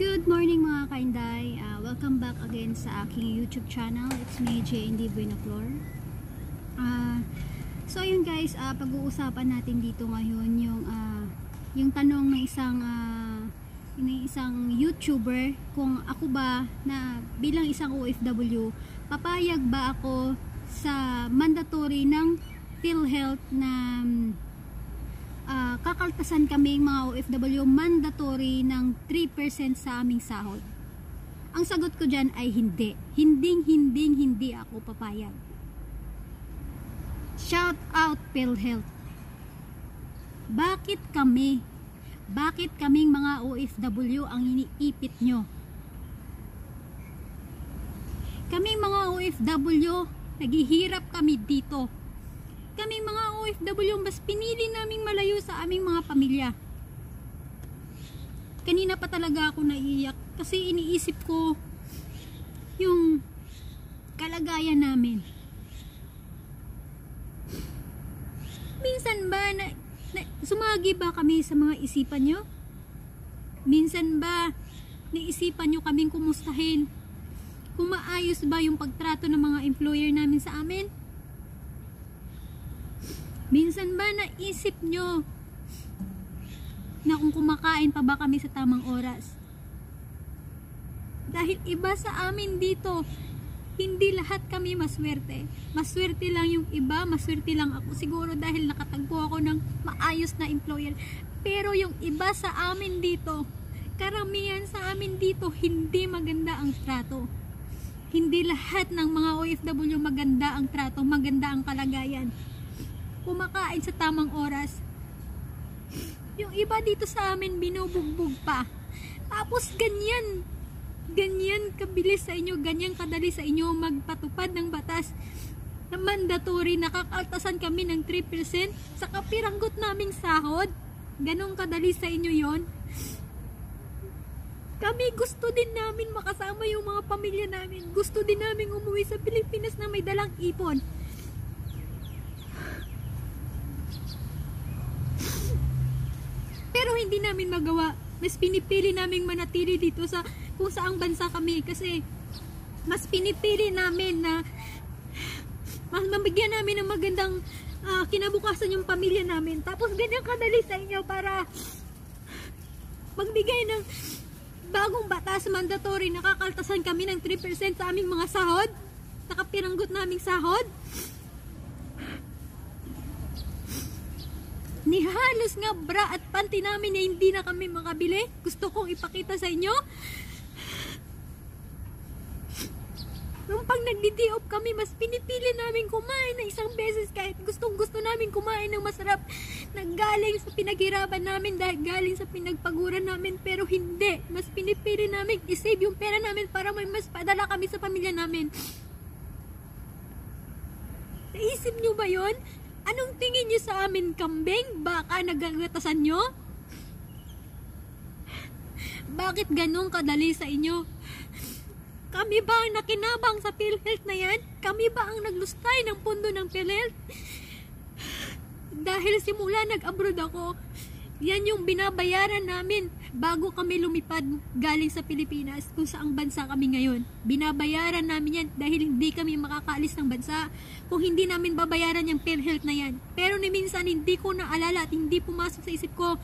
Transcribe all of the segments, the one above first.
Good morning mga kainday! Uh, welcome back again sa aking YouTube channel. It's me, JND Buenoclor. Uh, so ayun guys, uh, pag-uusapan natin dito ngayon yung, uh, yung tanong ng isang, uh, ng isang YouTuber kung ako ba na bilang isang OFW, papayag ba ako sa mandatory ng PhilHealth na um, uh, kakaltasan kami mga OFW mandatory ng 3% sa aming sahod? Ang sagot ko dyan ay hindi. Hinding, hinding, hindi ako papayag. Shout out PhilHealth. Bakit kami? Bakit kaming mga OFW ang iniipit nyo? Kaming mga OFW, naghihirap kami dito kaming mga OFW mas pinili naming malayo sa aming mga pamilya kanina pa talaga ako naiiyak kasi iniisip ko yung kalagayan namin minsan ba na, na, sumagi ba kami sa mga isipan nyo? minsan ba naisipan nyo kaming kumustahin? kung maayos ba yung pagtrato ng mga employer namin sa amin? Minsan ba naisip nyo na kung kumakain pa ba kami sa tamang oras? Dahil iba sa amin dito, hindi lahat kami maswerte. Maswerte lang yung iba, maswerte lang ako. Siguro dahil nakatagpo ako ng maayos na employer. Pero yung iba sa amin dito, karamihan sa amin dito, hindi maganda ang trato. Hindi lahat ng mga OFW maganda ang trato, maganda ang kalagayan kumakain sa tamang oras. Yung iba dito sa amin, binubugbog pa. Tapos ganyan, ganyan kabilis sa inyo, ganyan kadali sa inyo magpatupad ng batas na mandatory nakakaltasan kami ng 3% sa kapiranggot naming sahod. Ganong kadali sa inyo yon. Kami gusto din namin makasama yung mga pamilya namin. Gusto din namin umuwi sa Pilipinas na may dalang ipon. namin magawa. Mas pinipili naming manatili dito sa kung saang bansa kami kasi mas pinipili namin na mas mabigyan namin ng magandang uh, kinabukasan yung pamilya namin. Tapos ganyan kadali sa inyo para magbigay ng bagong batas mandatory nakakaltasan kami ng 3% sa aming mga sahod nakapiranggot naming sahod nihalos halos nga bra at panty namin na hindi na kami makabili. Gusto kong ipakita sa inyo. Nung pag nagdi-deop kami, mas pinipili namin kumain na isang beses kahit gustong gusto namin kumain ng masarap naggaling sa pinaghirapan namin dahil galing sa pinagpaguran namin pero hindi. Mas pinipili namin isave yung pera namin para may mas padala kami sa pamilya namin. Naisip nyo ba yon? Anong tingin niyo sa amin, kambing? Baka nagagatasan niyo? Bakit ganun kadali sa inyo? Kami ba ang nakinabang sa PhilHealth na yan? Kami ba ang naglustay ng pundo ng PhilHealth? Dahil simula nag-abroad ako, yan yung binabayaran namin bago kami lumipad galing sa Pilipinas kung saang bansa kami ngayon. Binabayaran namin yan dahil hindi kami makakaalis ng bansa kung hindi namin babayaran yung PhilHealth na yan. Pero ni minsan hindi ko naalala at hindi pumasok sa isip ko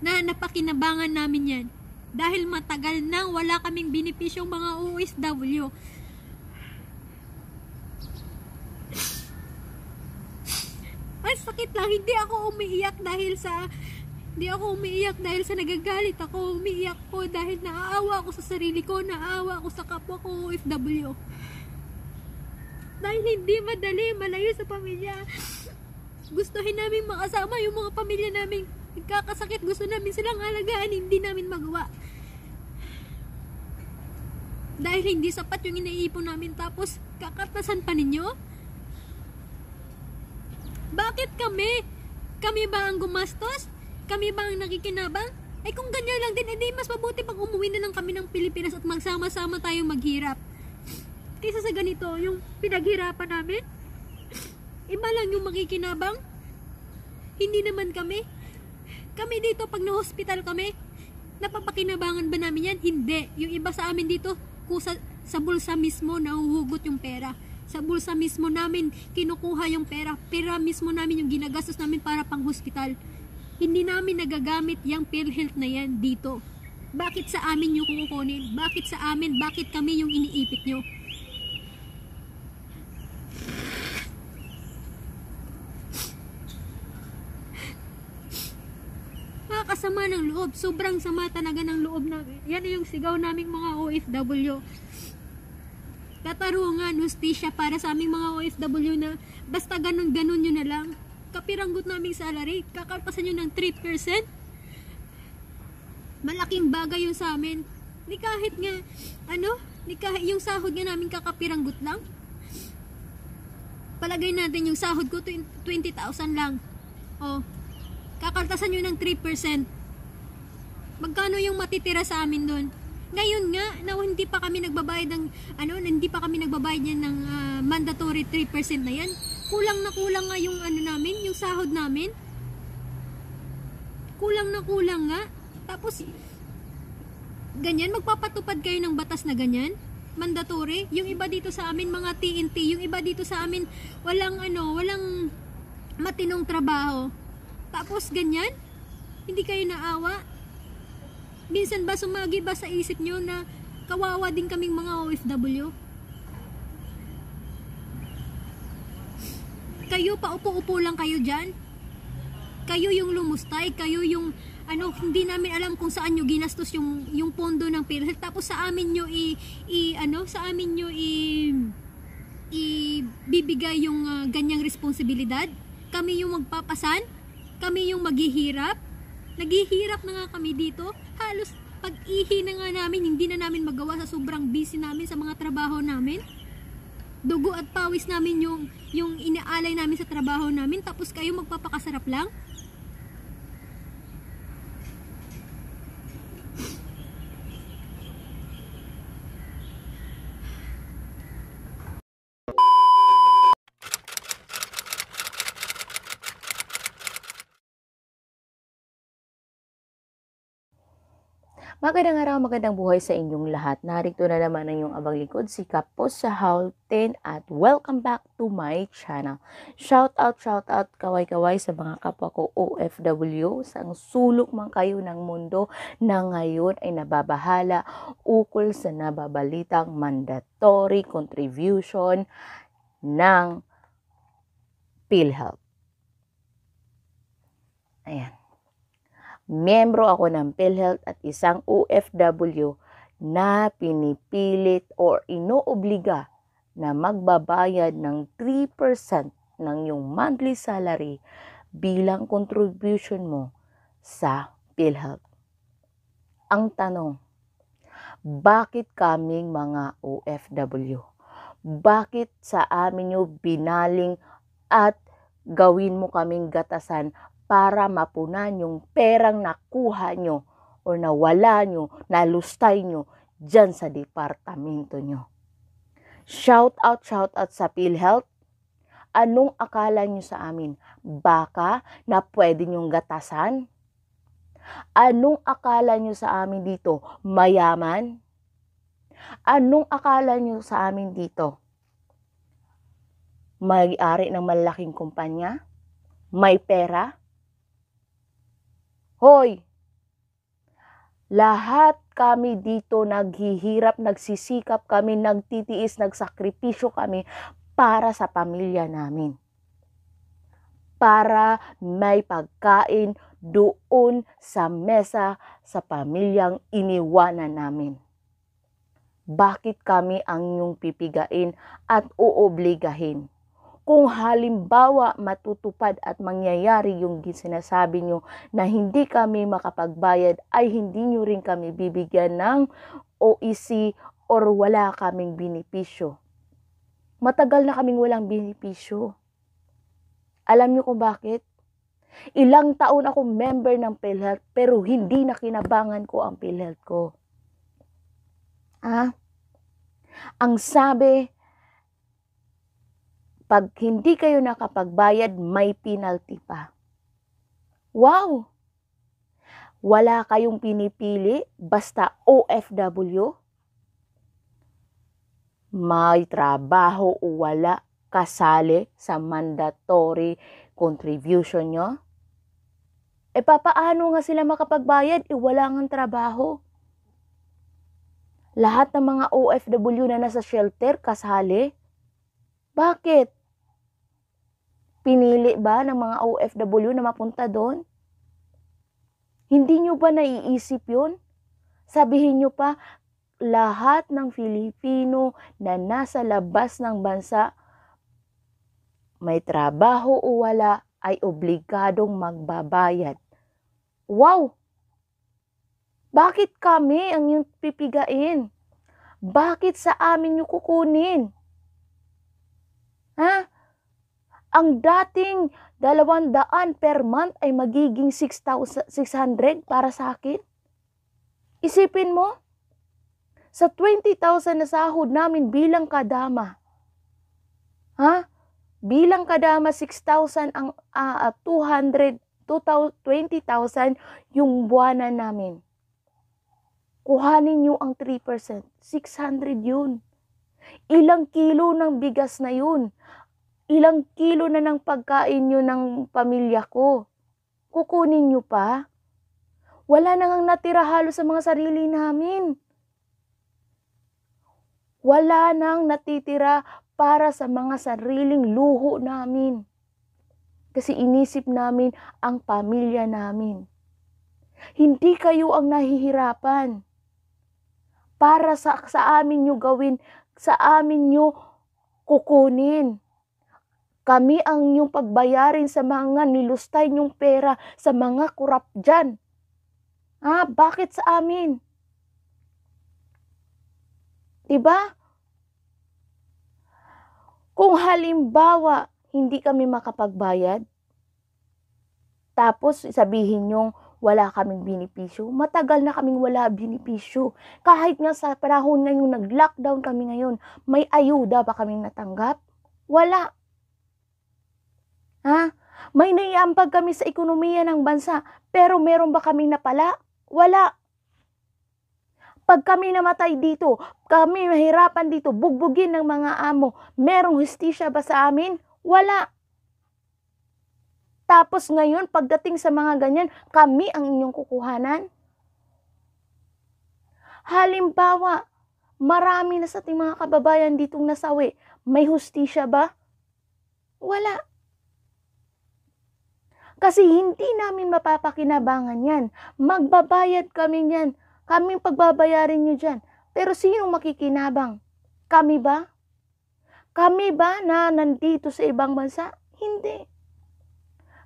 na napakinabangan namin yan. Dahil matagal nang wala kaming binipisyong mga OSW. lang, hindi ako umiiyak dahil sa hindi ako umiiyak dahil sa nagagalit ako. Umiiyak ko dahil naaawa ako sa sarili ko, naaawa ako sa kapwa ko, OFW. Dahil hindi madali, malayo sa pamilya. Gustuhin namin makasama yung mga pamilya namin. Nagkakasakit, gusto namin silang alagaan, hindi namin magawa. Dahil hindi sapat yung inaipon namin, tapos kakatasan pa ninyo? Bakit kami? Kami ba ang gumastos? Kami ba ang nakikinabang? Eh kung ganyan lang din, edi eh, mas mabuti pag umuwi na lang kami ng Pilipinas at magsama-sama tayong maghirap. Kaysa sa ganito, yung pinaghirapan namin, iba lang yung makikinabang. Hindi naman kami. Kami dito pag na-hospital kami, napapakinabangan ba namin yan? Hindi. Yung iba sa amin dito, kusa, sa bulsa mismo, nahuhugot yung pera sa bulsa mismo namin kinukuha yung pera. Pera mismo namin yung ginagastos namin para pang hospital. Hindi namin nagagamit yung PhilHealth na yan dito. Bakit sa amin yung kukunin? Bakit sa amin? Bakit kami yung iniipit nyo? nakakasama ah, ng loob. Sobrang sama talaga ng loob namin. Yan yung sigaw naming mga OFW katarungan, hustisya para sa aming mga OFW na basta ganun-ganun nyo na lang. Kapiranggot naming salary, kakalpasan nyo ng 3%. Malaking bagay yun sa amin. Ni kahit nga, ano, ni kahit, yung sahod nga namin kakapiranggot lang. Palagay natin yung sahod ko 20,000 lang. Oh, kakaltasan nyo ng 3%. Magkano yung matitira sa amin doon? Ngayon nga, na hindi pa kami nagbabayad ng, ano, hindi pa kami nagbabayad niya ng uh, mandatory 3% na yan. Kulang na kulang nga yung ano namin, yung sahod namin. Kulang na kulang nga. Tapos, ganyan, magpapatupad kayo ng batas na ganyan mandatory. Yung iba dito sa amin mga TNT, yung iba dito sa amin walang ano, walang matinong trabaho. Tapos ganyan, hindi kayo naawa. Minsan ba sumagi ba sa isip nyo na kawawa din kaming mga OFW? Kayo, paupo-upo lang kayo dyan. Kayo yung lumustay, kayo yung ano, hindi namin alam kung saan nyo ginastos yung, yung pondo ng PhilHealth. Tapos sa amin nyo i, i ano, sa amin nyo i, ibibigay yung uh, ganyang responsibilidad. Kami yung magpapasan, kami yung maghihirap. Naghihirap na nga kami dito halos pag-ihi na nga namin, hindi na namin magawa sa sobrang busy namin sa mga trabaho namin. Dugo at pawis namin yung, yung inaalay namin sa trabaho namin, tapos kayo magpapakasarap lang. Magandang araw, magandang buhay sa inyong lahat. Narito na naman ang iyong abang likod, si Kapos sa Howl 10 at welcome back to my channel. Shout out, shout out, kaway-kaway sa mga kapwa ko OFW sa ang sulok man kayo ng mundo na ngayon ay nababahala ukol sa nababalitang mandatory contribution ng PhilHealth. Ayan. Membro ako ng PhilHealth at isang OFW na pinipilit or inoobliga na magbabayad ng 3% ng iyong monthly salary bilang contribution mo sa PhilHealth. Ang tanong, bakit kaming mga OFW? Bakit sa amin niyo binaling at gawin mo kaming gatasan para mapunan yung perang nakuha nyo o nawala nyo, nalustay nyo dyan sa departamento nyo. Shout out, shout out sa PhilHealth. Anong akala nyo sa amin? Baka na pwede nyong gatasan? Anong akala nyo sa amin dito? Mayaman? Anong akala nyo sa amin dito? May-ari ng malaking kumpanya? May pera? Hoy! Lahat kami dito naghihirap, nagsisikap kami, nagtitiis, nagsakripisyo kami para sa pamilya namin. Para may pagkain doon sa mesa sa pamilyang iniwanan namin. Bakit kami ang iyong pipigain at uobligahin? kung halimbawa matutupad at mangyayari yung sinasabi nyo na hindi kami makapagbayad ay hindi nyo rin kami bibigyan ng OEC or wala kaming binipisyo. Matagal na kaming walang binipisyo. Alam nyo kung bakit? Ilang taon ako member ng PhilHealth pero hindi na kinabangan ko ang PhilHealth ko. Ah? Ang sabi pag hindi kayo nakapagbayad, may penalty pa. Wow! Wala kayong pinipili, basta OFW? May trabaho o wala, kasali sa mandatory contribution nyo? E papaano nga sila makapagbayad? E wala ngang trabaho. Lahat ng mga OFW na nasa shelter kasali? Bakit? Pinili ba ng mga OFW na mapunta doon? Hindi nyo ba naiisip yun? Sabihin nyo pa, lahat ng Filipino na nasa labas ng bansa, may trabaho o wala, ay obligadong magbabayad. Wow! Bakit kami ang yung pipigain? Bakit sa amin yung kukunin? Ha? ang dating 200 per month ay magiging 6,600 para sa akin? Isipin mo, sa 20,000 na sahod namin bilang kadama, ha? Bilang kadama, 6,000 ang uh, 200, 20,000 yung buwanan namin. Kuhanin nyo ang 3%, 600 yun. Ilang kilo ng bigas na yun Ilang kilo na ng pagkain nyo ng pamilya ko. Kukunin nyo pa? Wala na ngang natira halos sa mga sarili namin. Wala nang natitira para sa mga sariling luho namin. Kasi inisip namin ang pamilya namin. Hindi kayo ang nahihirapan. Para sa, sa amin nyo gawin, sa amin nyo kukunin. Kami ang inyong pagbayarin sa mga nilustay niyong pera sa mga kurap dyan. Ah, bakit sa amin? Diba? Kung halimbawa, hindi kami makapagbayad, tapos sabihin yung wala kaming binipisyo. Matagal na kaming wala binipisyo. Kahit nga sa panahon na yung nag-lockdown kami ngayon, may ayuda pa kaming natanggap? Wala. Ha? May naiambag kami sa ekonomiya ng bansa, pero meron ba kaming napala? Wala. Pag kami namatay dito, kami mahirapan dito, bugbugin ng mga amo, merong hustisya ba sa amin? Wala. Tapos ngayon, pagdating sa mga ganyan, kami ang inyong kukuhanan. Halimbawa, marami na sa ating mga kababayan ditong nasawi. May hustisya ba? Wala. Kasi hindi namin mapapakinabangan yan. Magbabayad kami yan. Kaming pagbabayarin nyo dyan. Pero sinong makikinabang? Kami ba? Kami ba na nandito sa ibang bansa? Hindi.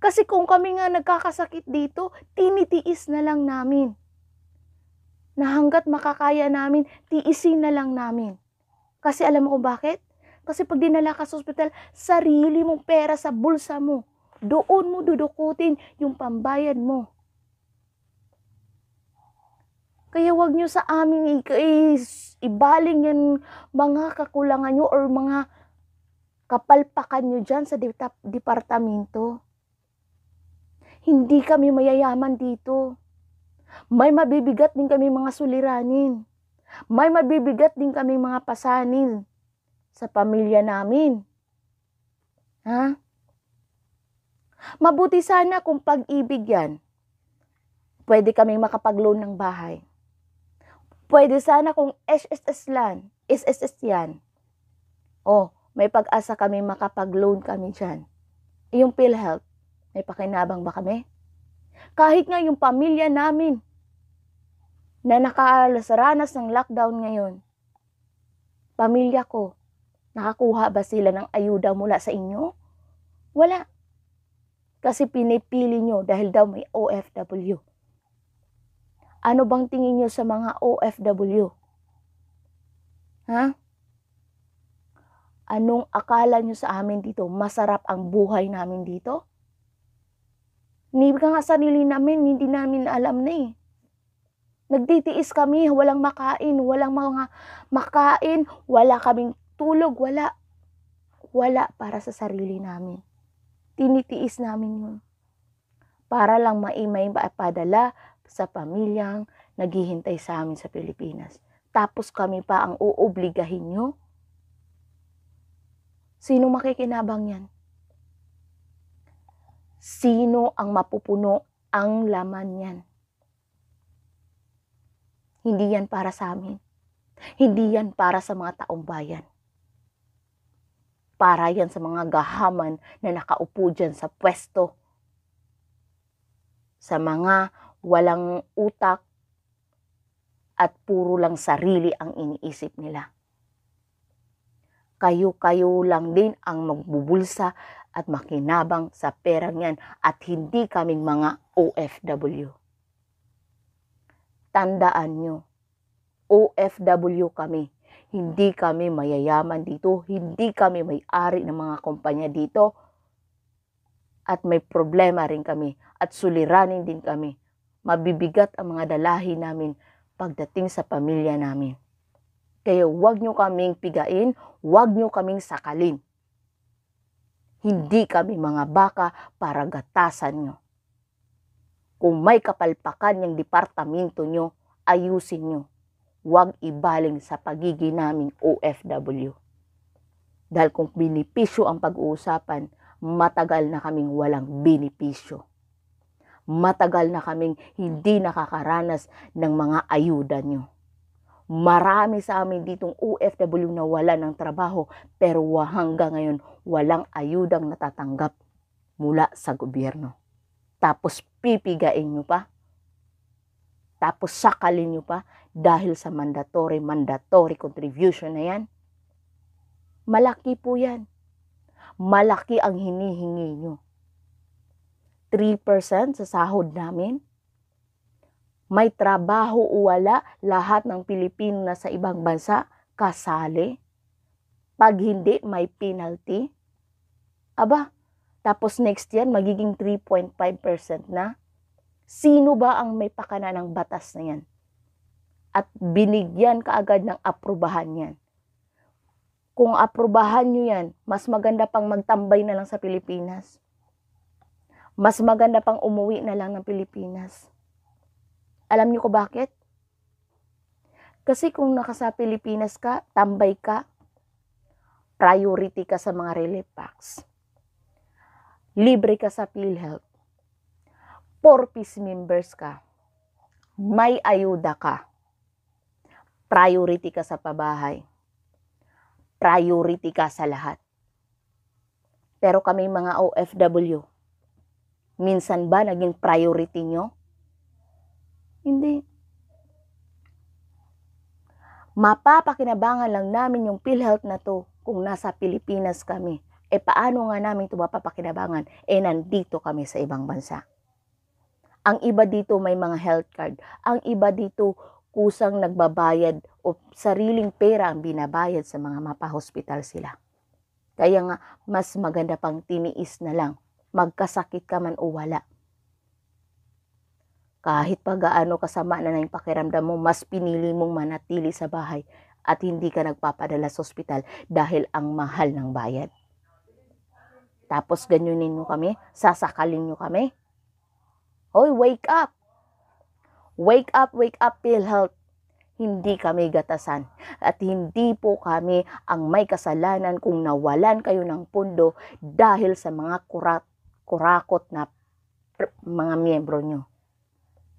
Kasi kung kami nga nagkakasakit dito, tinitiis na lang namin. Na hanggat makakaya namin, tiisin na lang namin. Kasi alam mo kung bakit? Kasi pag dinala ka sa ospital, sarili mong pera sa bulsa mo doon mo dudukutin yung pambayad mo. Kaya wag nyo sa amin ibaling yan mga kakulangan nyo or mga kapalpakan nyo dyan sa departamento. Hindi kami mayayaman dito. May mabibigat din kami mga suliranin. May mabibigat din kami mga pasanin sa pamilya namin. Ha? Mabuti sana kung pag-ibig yan. Pwede kaming makapag-loan ng bahay. Pwede sana kung SSS lan, SSS yan. O, oh, may pag-asa kami makapag-loan kami dyan. Yung PhilHealth, may pakinabang ba kami? Kahit nga yung pamilya namin na nakaalas ranas ng lockdown ngayon, pamilya ko, nakakuha ba sila ng ayuda mula sa inyo? Wala. Kasi pinipili nyo dahil daw may OFW. Ano bang tingin nyo sa mga OFW? Ha? Anong akala nyo sa amin dito? Masarap ang buhay namin dito? Hindi ka nga sarili namin, hindi namin alam na eh. Nagtitiis kami, walang makain, walang mga makain, wala kaming tulog, wala. Wala para sa sarili namin. Tinitiis namin yun para lang maimay padala sa pamilyang naghihintay sa amin sa Pilipinas. Tapos kami pa ang uobligahin nyo? Sino makikinabang yan? Sino ang mapupuno ang laman niyan? Hindi yan para sa amin. Hindi yan para sa mga taong bayan. Para yan sa mga gahaman na nakaupo dyan sa pwesto. Sa mga walang utak at puro lang sarili ang iniisip nila. Kayo-kayo lang din ang magbubulsa at makinabang sa perang yan at hindi kaming mga OFW. Tandaan nyo, OFW kami hindi kami mayayaman dito, hindi kami may-ari ng mga kumpanya dito. At may problema rin kami at suliranin din kami. Mabibigat ang mga dalahin namin pagdating sa pamilya namin. Kaya huwag nyo kaming pigain, huwag nyo kaming sakalin. Hindi kami mga baka para gatasan nyo. Kung may kapalpakan ng departamento nyo, ayusin nyo huwag ibaling sa pagiging naming OFW. Dahil kung binipisyo ang pag-uusapan, matagal na kaming walang binipisyo. Matagal na kaming hindi nakakaranas ng mga ayuda nyo. Marami sa amin ditong OFW na wala ng trabaho pero hanggang ngayon walang ayudang natatanggap mula sa gobyerno. Tapos pipigain nyo pa tapos sakalin nyo pa dahil sa mandatory, mandatory contribution na yan. Malaki po yan. Malaki ang hinihingi nyo. 3% sa sahod namin. May trabaho o wala, lahat ng Pilipino na sa ibang bansa kasali. Pag hindi, may penalty. Aba, tapos next year, magiging 3.5% na Sino ba ang may pakana ng batas na yan? At binigyan kaagad ng aprubahan yan. Kung aprubahan nyo yan, mas maganda pang magtambay na lang sa Pilipinas. Mas maganda pang umuwi na lang ng Pilipinas. Alam niyo ko bakit? Kasi kung nakasa Pilipinas ka, tambay ka, priority ka sa mga relief packs. Libre ka sa PhilHealth 4-piece members ka, may ayuda ka, priority ka sa pabahay, priority ka sa lahat. Pero kami mga OFW, minsan ba naging priority nyo? Hindi. Mapapakinabangan lang namin yung PhilHealth na to kung nasa Pilipinas kami. E paano nga namin ito mapapakinabangan? E nandito kami sa ibang bansa. Ang iba dito may mga health card. Ang iba dito kusang nagbabayad o sariling pera ang binabayad sa mga mapahospital sila. Kaya nga, mas maganda pang tiniis na lang. Magkasakit ka man o wala. Kahit pa gaano kasama na ng pakiramdam mo, mas pinili mong manatili sa bahay at hindi ka nagpapadala sa ospital dahil ang mahal ng bayad. Tapos ganyanin nyo kami, sasakalin nyo kami, Hoy, wake up! Wake up, wake up, PhilHealth! Hindi kami gatasan at hindi po kami ang may kasalanan kung nawalan kayo ng pundo dahil sa mga kurat, kurakot na mga miyembro nyo.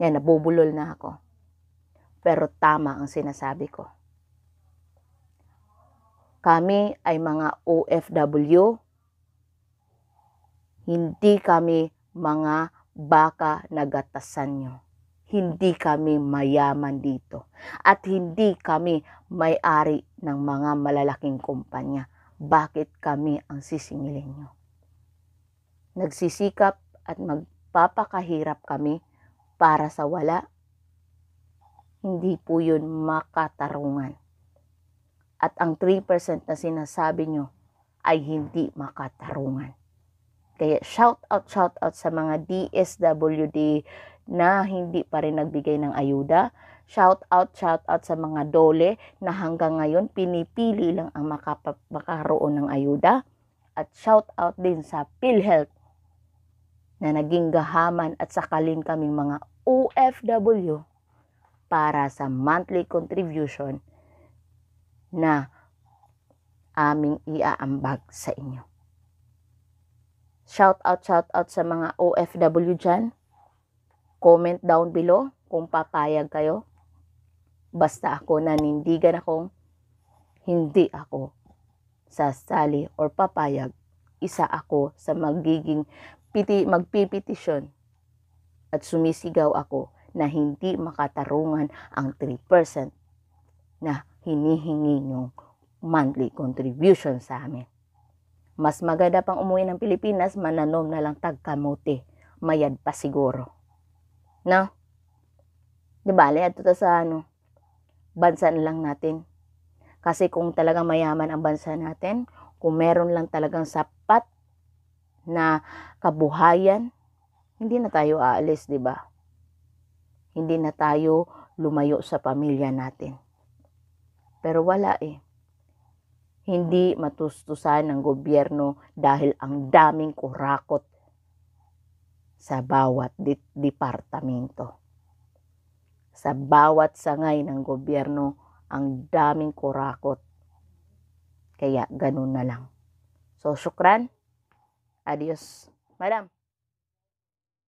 Yan, nabubulol na ako. Pero tama ang sinasabi ko. Kami ay mga OFW. Hindi kami mga baka nagatasan nyo. Hindi kami mayaman dito at hindi kami may-ari ng mga malalaking kumpanya. Bakit kami ang sisingilin nyo? Nagsisikap at magpapakahirap kami para sa wala? Hindi po yun makatarungan. At ang 3% na sinasabi nyo ay hindi makatarungan. Kaya shout out, shout out sa mga DSWD na hindi pa rin nagbigay ng ayuda. Shout out, shout out sa mga dole na hanggang ngayon pinipili lang ang makap- ng ayuda. At shout out din sa PhilHealth na naging gahaman at sakalin kaming mga OFW para sa monthly contribution na aming iaambag sa inyo. Shout out, shout out sa mga OFW dyan. Comment down below kung papayag kayo. Basta ako nanindigan akong hindi ako sasali or papayag. Isa ako sa magiging piti, magpipetisyon at sumisigaw ako na hindi makatarungan ang 3% na hinihingi nyong monthly contribution sa amin. Mas maganda pang umuwi ng Pilipinas, mananom na lang tagkamuti. Mayad pa siguro. No? Di ba, ato ta sa ano, bansa na lang natin. Kasi kung talagang mayaman ang bansa natin, kung meron lang talagang sapat na kabuhayan, hindi na tayo aalis, di ba? Hindi na tayo lumayo sa pamilya natin. Pero wala eh hindi matustusan ng gobyerno dahil ang daming kurakot sa bawat departamento. Sa bawat sangay ng gobyerno, ang daming kurakot. Kaya ganun na lang. So, syukran. Adios, madam.